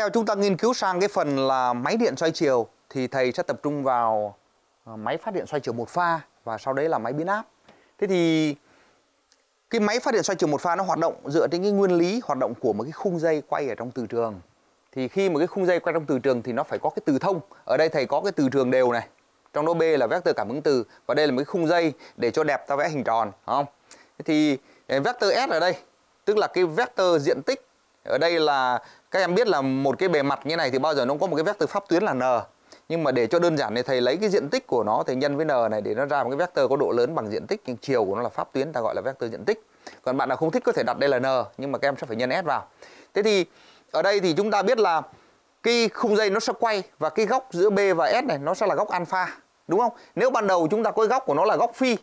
theo chúng ta nghiên cứu sang cái phần là máy điện xoay chiều thì thầy sẽ tập trung vào ờ, máy phát điện xoay chiều một pha và sau đấy là máy biến áp. Thế thì cái máy phát điện xoay chiều một pha nó hoạt động dựa trên cái nguyên lý hoạt động của một cái khung dây quay ở trong từ trường. Thì khi một cái khung dây quay trong từ trường thì nó phải có cái từ thông. Ở đây thầy có cái từ trường đều này. Trong đó B là vector cảm ứng từ và đây là một cái khung dây để cho đẹp ta vẽ hình tròn, không? Thế thì ờ, vector S ở đây tức là cái vector diện tích ở đây là các em biết là một cái bề mặt như này thì bao giờ nó cũng có một cái vector pháp tuyến là n nhưng mà để cho đơn giản thì thầy lấy cái diện tích của nó thầy nhân với n này để nó ra một cái vector có độ lớn bằng diện tích nhưng chiều của nó là pháp tuyến ta gọi là vector diện tích còn bạn nào không thích có thể đặt đây là n nhưng mà các em sẽ phải nhân s vào thế thì ở đây thì chúng ta biết là cái khung dây nó sẽ quay và cái góc giữa b và s này nó sẽ là góc alpha đúng không nếu ban đầu chúng ta có góc của nó là góc phi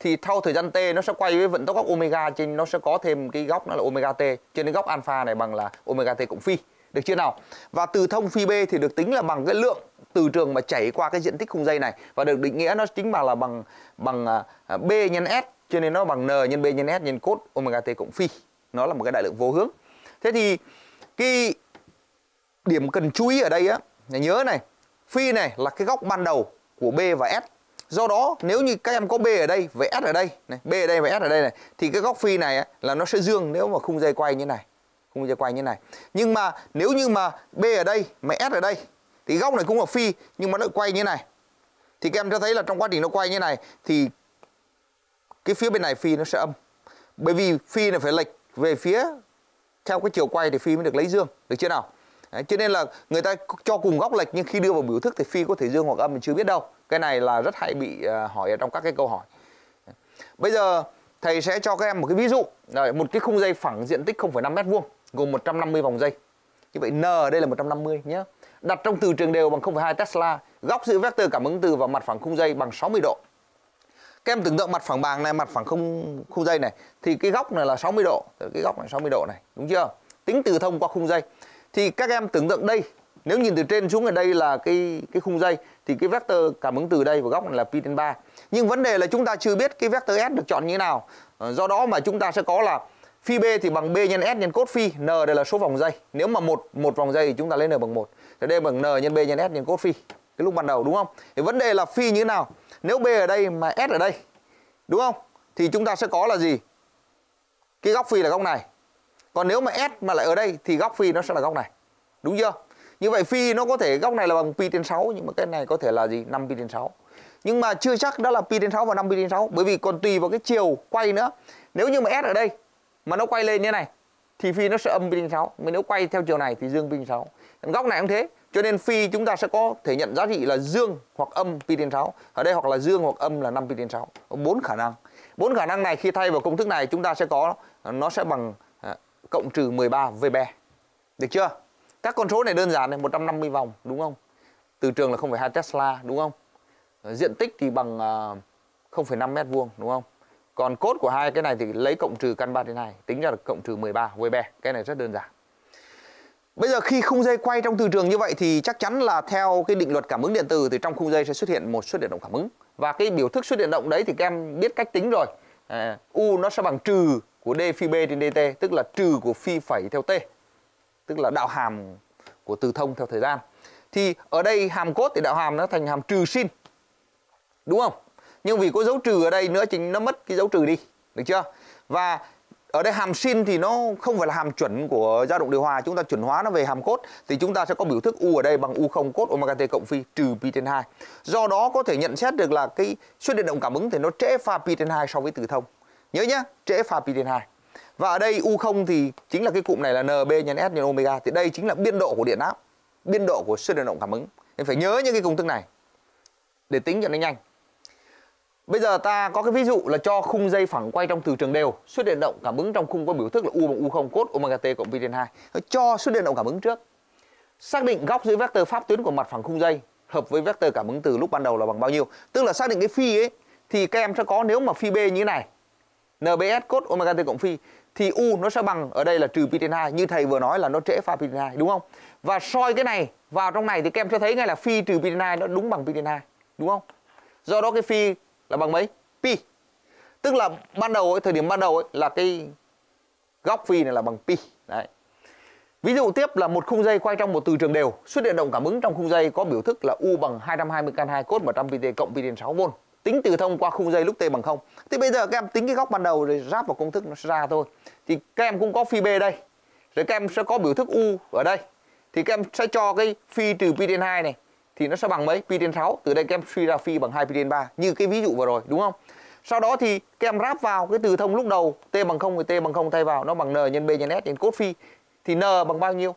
thì sau thời gian t nó sẽ quay với vận tốc góc omega trên nó sẽ có thêm cái góc nó là omega t trên cái góc alpha này bằng là omega t cộng phi được chưa nào và từ thông phi b thì được tính là bằng cái lượng từ trường mà chảy qua cái diện tích khung dây này và được định nghĩa nó chính bằng là bằng bằng à, à, b nhân s cho nên nó bằng n nhân b nhân s nhân cos omega t cộng phi nó là một cái đại lượng vô hướng thế thì cái điểm cần chú ý ở đây á nhớ này phi này là cái góc ban đầu của b và s Do đó nếu như các em có B ở đây với S ở đây này, B ở đây với S ở đây này thì cái góc phi này ấy, là nó sẽ dương nếu mà khung dây quay như này. Khung dây quay như này. Nhưng mà nếu như mà B ở đây mà S ở đây thì góc này cũng là phi nhưng mà nó quay như này. Thì các em cho thấy là trong quá trình nó quay như này thì cái phía bên này phi nó sẽ âm. Bởi vì phi là phải lệch về phía theo cái chiều quay thì phi mới được lấy dương, được chưa nào? Đấy, cho nên là người ta cho cùng góc lệch nhưng khi đưa vào biểu thức thì phi có thể dương hoặc âm mình chưa biết đâu cái này là rất hay bị à, hỏi ở trong các cái câu hỏi bây giờ thầy sẽ cho các em một cái ví dụ Đấy, một cái khung dây phẳng diện tích 0,5 mét vuông gồm 150 vòng dây như vậy n ở đây là 150 nhé đặt trong từ trường đều bằng 0,2 tesla góc giữa vector cảm ứng từ và mặt phẳng khung dây bằng 60 độ các em tưởng tượng mặt phẳng bằng này mặt phẳng không khung dây này thì cái góc này là 60 độ cái góc này 60 độ này đúng chưa tính từ thông qua khung dây thì các em tưởng tượng đây nếu nhìn từ trên xuống ở đây là cái cái khung dây thì cái vector cảm ứng từ đây và góc là pi trên 3. Nhưng vấn đề là chúng ta chưa biết cái vector S được chọn như thế nào. Ờ, do đó mà chúng ta sẽ có là phi B thì bằng B nhân S nhân cos phi, N đây là số vòng dây. Nếu mà một một vòng dây thì chúng ta lấy N bằng 1. Thì đây bằng N nhân B nhân S nhân cos phi. Cái lúc ban đầu đúng không? Thì vấn đề là phi như thế nào? Nếu B ở đây mà S ở đây đúng không? Thì chúng ta sẽ có là gì? Cái góc phi là góc này còn nếu mà S mà lại ở đây thì góc phi nó sẽ là góc này đúng chưa như vậy phi nó có thể góc này là bằng pi trên 6 nhưng mà cái này có thể là gì 5 pi trên 6 nhưng mà chưa chắc đó là pi trên 6 và 5 pi trên 6 bởi vì còn tùy vào cái chiều quay nữa nếu như mà S ở đây mà nó quay lên như này thì phi nó sẽ âm pi trên 6 mà nếu quay theo chiều này thì dương pi trên 6 góc này cũng thế cho nên phi chúng ta sẽ có thể nhận giá trị là dương hoặc âm pi trên 6 ở đây hoặc là dương hoặc âm là 5 pi trên 6 bốn khả năng bốn khả năng này khi thay vào công thức này chúng ta sẽ có nó sẽ bằng cộng trừ 13 VB. Được chưa? Các con số này đơn giản này 150 vòng đúng không? Từ trường là 0,2 Tesla đúng không? Diện tích thì bằng 0,5 à, mét vuông đúng không? Còn cốt của hai cái này thì lấy cộng trừ căn ba thế này tính ra được cộng trừ 13 VB. Cái này rất đơn giản. Bây giờ khi khung dây quay trong từ trường như vậy thì chắc chắn là theo cái định luật cảm ứng điện từ thì trong khung dây sẽ xuất hiện một suất điện động cảm ứng. Và cái biểu thức suất điện động đấy thì các em biết cách tính rồi. À, U nó sẽ bằng trừ của d phi b trên dt tức là trừ của phi phẩy theo t tức là đạo hàm của từ thông theo thời gian thì ở đây hàm cốt thì đạo hàm nó thành hàm trừ sin đúng không nhưng vì có dấu trừ ở đây nữa chính nó mất cái dấu trừ đi được chưa và ở đây hàm sin thì nó không phải là hàm chuẩn của dao động điều hòa chúng ta chuẩn hóa nó về hàm cốt thì chúng ta sẽ có biểu thức u ở đây bằng u không cốt omega t cộng phi trừ pi trên 2 do đó có thể nhận xét được là cái suất điện động cảm ứng thì nó trễ pha pi trên 2 so với từ thông Nhớ nhá, trễ pha pi trên 2. Và ở đây U0 thì chính là cái cụm này là NB nhân S nhân omega thì đây chính là biên độ của điện áp, biên độ của siêu điện động cảm ứng. Nên phải nhớ những cái công thức này để tính cho nó nhanh. Bây giờ ta có cái ví dụ là cho khung dây phẳng quay trong từ trường đều, suất điện động cảm ứng trong khung có biểu thức là U bằng U0 cos omega t cộng pi trên 2. Cho suất điện động cảm ứng trước. Xác định góc giữa vector pháp tuyến của mặt phẳng khung dây hợp với vector cảm ứng từ lúc ban đầu là bằng bao nhiêu. Tức là xác định cái phi ấy thì các em sẽ có nếu mà phi B như thế này NBS cốt omega t cộng phi thì u nó sẽ bằng ở đây là trừ pi trên 2 như thầy vừa nói là nó trễ pha pi trên 2 đúng không? Và soi cái này vào trong này thì các em sẽ thấy ngay là phi trừ pi trên 2 nó đúng bằng pi trên 2 đúng không? Do đó cái phi là bằng mấy? Pi. Tức là ban đầu ấy, thời điểm ban đầu ấy là cái góc phi này là bằng pi. Đấy. Ví dụ tiếp là một khung dây quay trong một từ trường đều, suất điện động cảm ứng trong khung dây có biểu thức là U bằng 220 căn 2 cos 100 pt cộng pi trên 6 V tính từ thông qua khung dây lúc t bằng 0. Thì bây giờ các em tính cái góc ban đầu rồi ráp vào công thức nó ra thôi. Thì các em cũng có phi B đây. Rồi các em sẽ có biểu thức U ở đây. Thì các em sẽ cho cái phi trừ pi trên 2 này thì nó sẽ bằng mấy? Pi trên 6. Từ đây các em suy ra phi bằng 2 pi trên 3 như cái ví dụ vừa rồi đúng không? Sau đó thì các em ráp vào cái từ thông lúc đầu t bằng 0 thì t bằng 0 thay vào nó bằng n nhân b nhân s nhân cos phi thì n bằng bao nhiêu?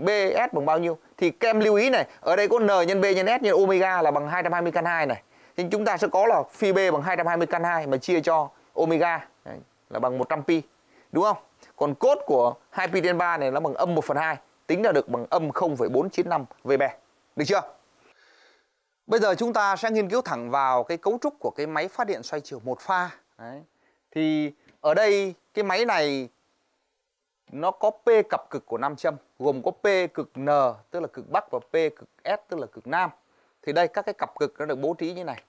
b s bằng bao nhiêu? Thì các em lưu ý này, ở đây có n nhân b nhân s nhân omega là bằng 220 căn 2 này thì chúng ta sẽ có là phi B bằng 220 căn 2 mà chia cho omega đấy, là bằng 100 pi đúng không? Còn cốt của 2 pi trên 3 này nó bằng âm 1 phần 2 tính ra được bằng âm 0,495 VB. Được chưa? Bây giờ chúng ta sẽ nghiên cứu thẳng vào cái cấu trúc của cái máy phát điện xoay chiều một pha. Đấy. Thì ở đây cái máy này nó có P cặp cực của nam châm gồm có P cực N tức là cực Bắc và P cực S tức là cực Nam thì đây các cái cặp cực nó được bố trí như này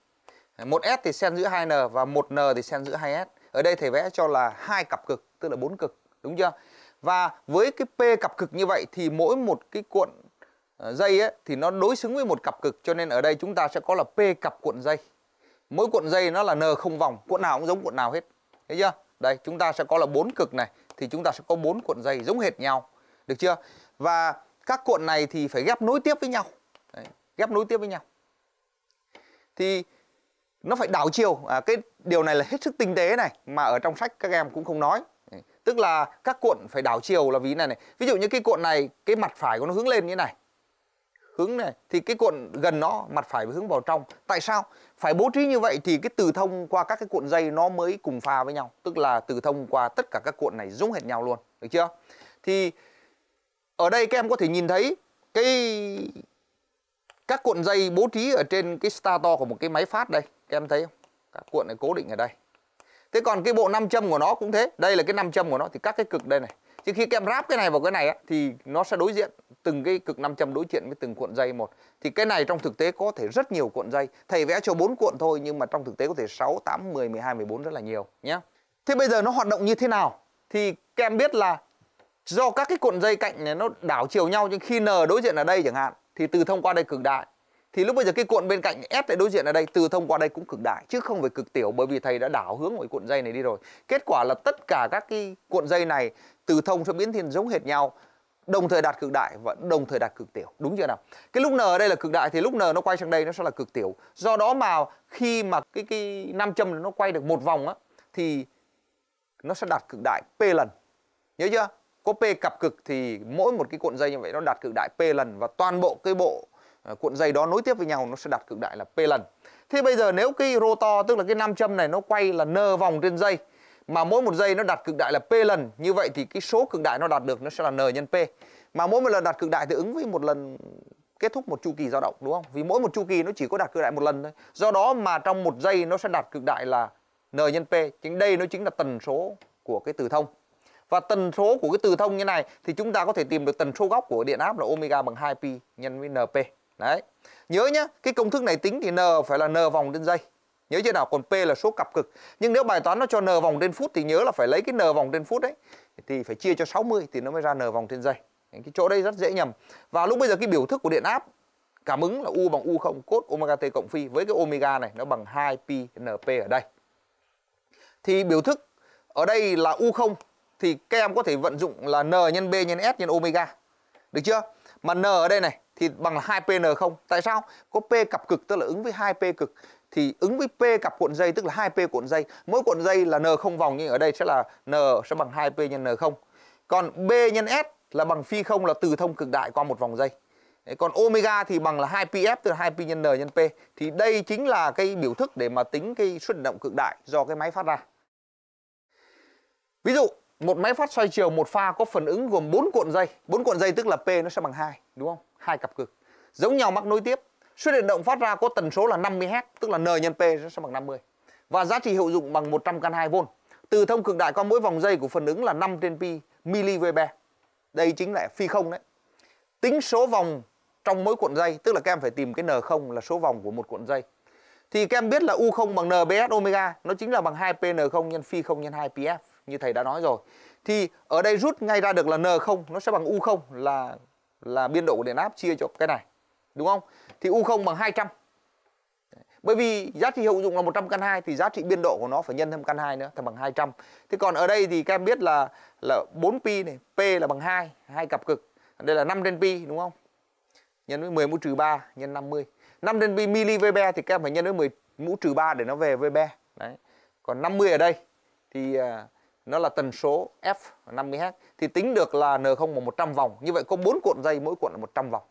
một s thì xen giữa 2n và một n thì xen giữa 2s ở đây thầy vẽ cho là hai cặp cực tức là bốn cực đúng chưa và với cái p cặp cực như vậy thì mỗi một cái cuộn ờ, dây ấy, thì nó đối xứng với một cặp cực cho nên ở đây chúng ta sẽ có là p cặp cuộn dây mỗi cuộn dây nó là n không vòng cuộn nào cũng giống cuộn nào hết thấy chưa đây chúng ta sẽ có là bốn cực này thì chúng ta sẽ có bốn cuộn dây giống hệt nhau được chưa và các cuộn này thì phải ghép nối tiếp với nhau Đấy ghép nối tiếp với nhau thì nó phải đảo chiều à, cái điều này là hết sức tinh tế này mà ở trong sách các em cũng không nói tức là các cuộn phải đảo chiều là vì này này ví dụ như cái cuộn này cái mặt phải của nó hướng lên như này hướng này thì cái cuộn gần nó mặt phải hướng vào trong tại sao phải bố trí như vậy thì cái từ thông qua các cái cuộn dây nó mới cùng pha với nhau tức là từ thông qua tất cả các cuộn này giống hệt nhau luôn được chưa thì ở đây các em có thể nhìn thấy cái các cuộn dây bố trí ở trên cái stator của một cái máy phát đây các em thấy không các cuộn này cố định ở đây thế còn cái bộ nam châm của nó cũng thế đây là cái nam châm của nó thì các cái cực đây này chứ khi các em ráp cái này vào cái này á, thì nó sẽ đối diện từng cái cực nam châm đối diện với từng cuộn dây một thì cái này trong thực tế có thể rất nhiều cuộn dây thầy vẽ cho bốn cuộn thôi nhưng mà trong thực tế có thể 6, 8, 10, 12, 14 rất là nhiều nhé thế bây giờ nó hoạt động như thế nào thì các em biết là do các cái cuộn dây cạnh này nó đảo chiều nhau nhưng khi n đối diện ở đây chẳng hạn thì từ thông qua đây cực đại thì lúc bây giờ cái cuộn bên cạnh S lại đối diện ở đây từ thông qua đây cũng cực đại chứ không phải cực tiểu bởi vì thầy đã đảo hướng của cuộn dây này đi rồi kết quả là tất cả các cái cuộn dây này từ thông sẽ biến thiên giống hệt nhau đồng thời đạt cực đại và đồng thời đạt cực tiểu đúng chưa nào cái lúc n ở đây là cực đại thì lúc n nó quay sang đây nó sẽ là cực tiểu do đó mà khi mà cái cái nam châm nó quay được một vòng á thì nó sẽ đạt cực đại p lần nhớ chưa có P cặp cực thì mỗi một cái cuộn dây như vậy nó đạt cực đại P lần và toàn bộ cái bộ ờ, cuộn dây đó nối tiếp với nhau nó sẽ đạt cực đại là P lần. Thế bây giờ nếu cái rotor tức là cái nam châm này nó quay là n vòng trên dây mà mỗi một dây nó đạt cực đại là P lần như vậy thì cái số cực đại nó đạt được nó sẽ là n nhân P. Mà mỗi một lần đạt cực đại thì ứng với một lần kết thúc một chu kỳ dao động đúng không? Vì mỗi một chu kỳ nó chỉ có đạt cực đại một lần thôi. Do đó mà trong một giây nó sẽ đạt cực đại là n nhân p. Chính đây nó chính là tần số của cái từ thông. Và tần số của cái từ thông như này thì chúng ta có thể tìm được tần số góc của điện áp là omega bằng 2pi nhân với np. Đấy. Nhớ nhá, cái công thức này tính thì n phải là n vòng trên giây. Nhớ chưa nào? Còn p là số cặp cực. Nhưng nếu bài toán nó cho n vòng trên phút thì nhớ là phải lấy cái n vòng trên phút đấy thì phải chia cho 60 thì nó mới ra n vòng trên giây. Cái chỗ đây rất dễ nhầm. Và lúc bây giờ cái biểu thức của điện áp cảm ứng là u bằng u không cốt omega t cộng phi với cái omega này nó bằng 2 pi np ở đây. Thì biểu thức ở đây là u không thì các em có thể vận dụng là n nhân b nhân s nhân omega. Được chưa? Mà n ở đây này thì bằng là 2pn không. Tại sao? Có p cặp cực tức là ứng với 2p cực thì ứng với p cặp cuộn dây tức là 2p cuộn dây. Mỗi cuộn dây là n không vòng nhưng ở đây sẽ là n sẽ bằng 2p nhân n không. Còn b nhân s là bằng phi không là từ thông cực đại qua một vòng dây. còn omega thì bằng là 2pf tức là 2p nhân n nhân p. Thì đây chính là cái biểu thức để mà tính cái suất động cực đại do cái máy phát ra. Ví dụ một máy phát xoay chiều một pha có phần ứng gồm 4 cuộn dây. 4 cuộn dây tức là P nó sẽ bằng 2, đúng không? Hai cặp cực. Giống nhau mắc nối tiếp. Xuyên điện động phát ra có tần số là 50 Hz, tức là N nhân P nó sẽ bằng 50. Và giá trị hiệu dụng bằng 100 căn 2 V. Từ thông cực đại qua mỗi vòng dây của phần ứng là 5 trên pi mW. Đây chính là phi không đấy. Tính số vòng trong mỗi cuộn dây, tức là các em phải tìm cái N0 là số vòng của một cuộn dây. Thì các em biết là U0 bằng NBS omega, nó chính là bằng 2PN0 nhân phi 0 nhân 2PF như thầy đã nói rồi. Thì ở đây rút ngay ra được là n không nó sẽ bằng u không là là biên độ của điện áp chia cho cái này. Đúng không? Thì u không bằng 200. Bởi vì giá trị hiệu dụng là 100 căn 2 thì giá trị biên độ của nó phải nhân thêm căn 2 nữa thì bằng 200. Thế còn ở đây thì các em biết là là 4 pi này, p là bằng 2, hai cặp cực. Đây là 5 trên pi đúng không? Nhân với 10 mũ trừ 3 nhân 50. 5 trên pi mili Weber thì các em phải nhân với 10 mũ trừ 3 để nó về Weber. Đấy. Còn 50 ở đây thì à, nó là tần số F 50Hz thì tính được là N0 bằng 100 vòng. Như vậy có 4 cuộn dây mỗi cuộn là 100 vòng.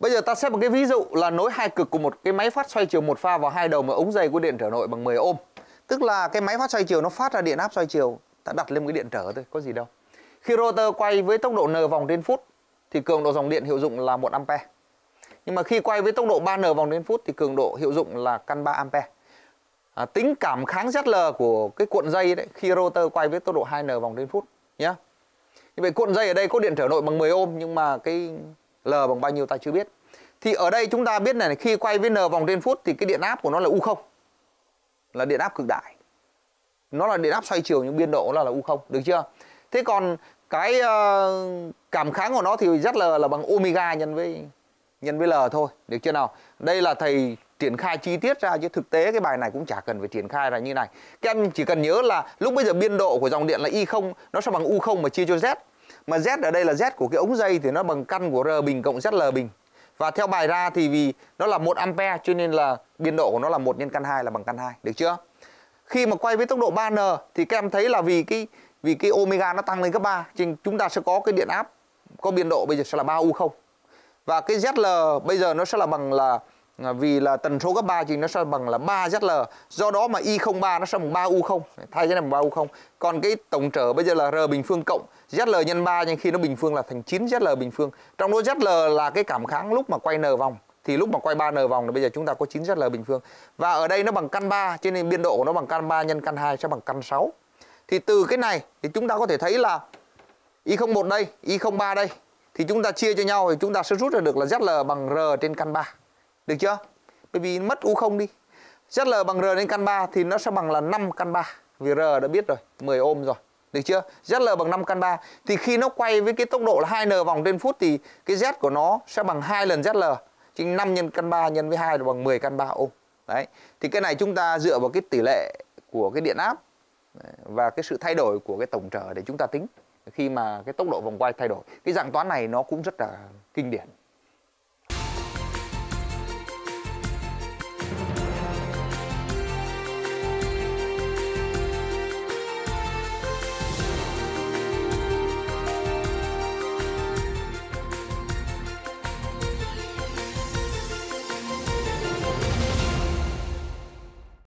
Bây giờ ta xét một cái ví dụ là nối hai cực của một cái máy phát xoay chiều một pha vào hai đầu một ống dây của điện trở nội bằng 10 ôm. Tức là cái máy phát xoay chiều nó phát ra điện áp xoay chiều, ta đặt lên một cái điện trở thôi, có gì đâu. Khi rotor quay với tốc độ n vòng trên phút thì cường độ dòng điện hiệu dụng là 1 ampere. Nhưng mà khi quay với tốc độ 3n vòng trên phút thì cường độ hiệu dụng là căn 3 ampere à, tính cảm kháng ZL của cái cuộn dây đấy khi rotor quay với tốc độ 2n vòng trên phút nhé. Như vậy cuộn dây ở đây có điện trở nội bằng 10 ôm nhưng mà cái L bằng bao nhiêu ta chưa biết. Thì ở đây chúng ta biết này khi quay với N vòng trên phút thì cái điện áp của nó là U0. Là điện áp cực đại. Nó là điện áp xoay chiều nhưng biên độ của là U0, được chưa? Thế còn cái uh, cảm kháng của nó thì ZL là bằng omega nhân với nhân với L thôi, được chưa nào? Đây là thầy triển khai chi tiết ra chứ thực tế cái bài này cũng chả cần phải triển khai ra như này các em chỉ cần nhớ là lúc bây giờ biên độ của dòng điện là y không nó sẽ bằng u không mà chia cho z mà z ở đây là z của cái ống dây thì nó bằng căn của r bình cộng zl bình và theo bài ra thì vì nó là một ampe cho nên là biên độ của nó là một nhân căn 2 là bằng căn 2, được chưa? Khi mà quay với tốc độ 3n thì các em thấy là vì cái vì cái omega nó tăng lên cấp 3 nên chúng ta sẽ có cái điện áp có biên độ bây giờ sẽ là 3 u không Và cái ZL bây giờ nó sẽ là bằng là À, vì là tần số gấp 3 thì nó sẽ bằng là 3 ZL do đó mà Y03 nó sẽ bằng 3 U0 thay cái này bằng 3 U0 còn cái tổng trở bây giờ là R bình phương cộng ZL nhân 3 nhưng khi nó bình phương là thành 9 ZL bình phương trong đó ZL là cái cảm kháng lúc mà quay N vòng thì lúc mà quay 3 n vòng thì bây giờ chúng ta có 9 ZL bình phương. Và ở đây nó bằng căn 3 cho nên biên độ của nó bằng căn 3 nhân căn 2 sẽ bằng căn 6. Thì từ cái này thì chúng ta có thể thấy là y01 đây, y03 đây thì chúng ta chia cho nhau thì chúng ta sẽ rút ra được là ZL bằng R trên căn 3. Được chưa? Bởi vì mất U0 đi. ZL bằng R lên căn 3 thì nó sẽ bằng là 5 căn 3. Vì R đã biết rồi, 10 ôm rồi. Được chưa? ZL bằng 5 căn 3 Thì khi nó quay với cái tốc độ là 2N vòng trên phút Thì cái Z của nó sẽ bằng 2 lần ZL Chính 5 nhân căn 3 nhân với 2 là bằng 10 căn 3 ôm Đấy Thì cái này chúng ta dựa vào cái tỷ lệ của cái điện áp Và cái sự thay đổi của cái tổng trở để chúng ta tính Khi mà cái tốc độ vòng quay thay đổi Cái dạng toán này nó cũng rất là kinh điển